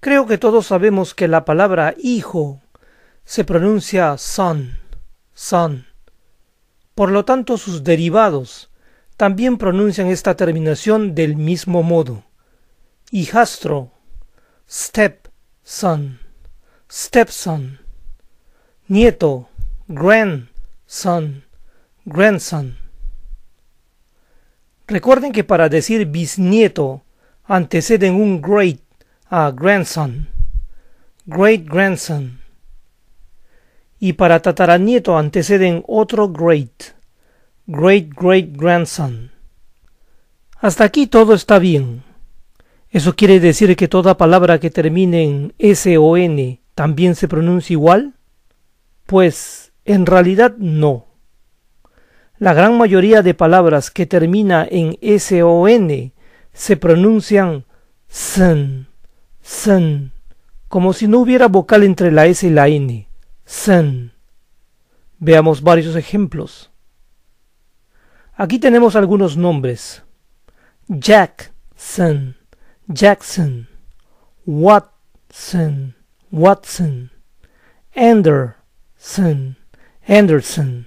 Creo que todos sabemos que la palabra hijo se pronuncia son, son. Por lo tanto, sus derivados también pronuncian esta terminación del mismo modo. Hijastro, step, son, stepson. Nieto, grandson, grandson. Recuerden que para decir bisnieto anteceden un great a grandson, great grandson. Y para tataranieto anteceden otro great, great great grandson. Hasta aquí todo está bien. Eso quiere decir que toda palabra que termine en S o N también se pronuncia igual? Pues en realidad no. La gran mayoría de palabras que termina en S o N se pronuncian san, como si no hubiera vocal entre la S y la N, sen Veamos varios ejemplos. Aquí tenemos algunos nombres. jack Jackson, Jackson, Watson, Watson, Anderson, Anderson,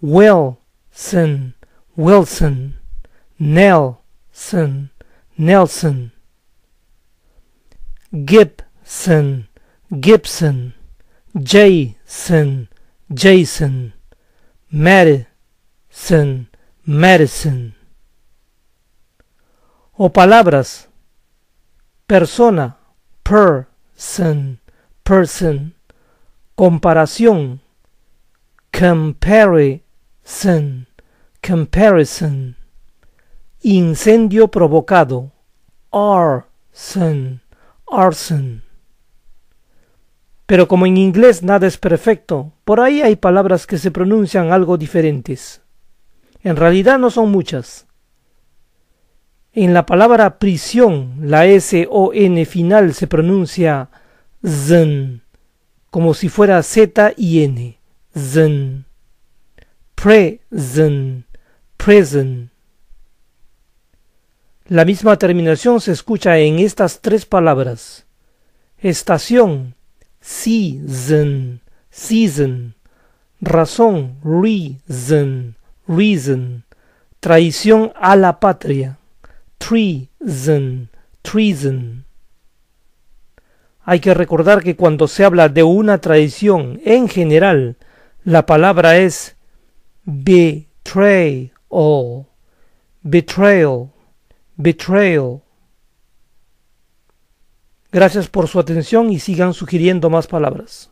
Wilson, Wilson, Nelson, Nelson. Gibson, Gibson, Jason, Jason, Madison, Madison. O palabras, persona, person, person, comparación, comparison, comparison, incendio provocado, arson, arson. Pero como en inglés nada es perfecto, por ahí hay palabras que se pronuncian algo diferentes. En realidad no son muchas. En la palabra prisión, la S-O-N final se pronuncia Zn, como si fuera Z y N. Pre-Zn, Prison. Prison. La misma terminación se escucha en estas tres palabras. Estación, season, season. Razón, reason, reason. Traición a la patria, treason, treason. Hay que recordar que cuando se habla de una traición en general, la palabra es betray o betrayal. Betrayal. Gracias por su atención y sigan sugiriendo más palabras.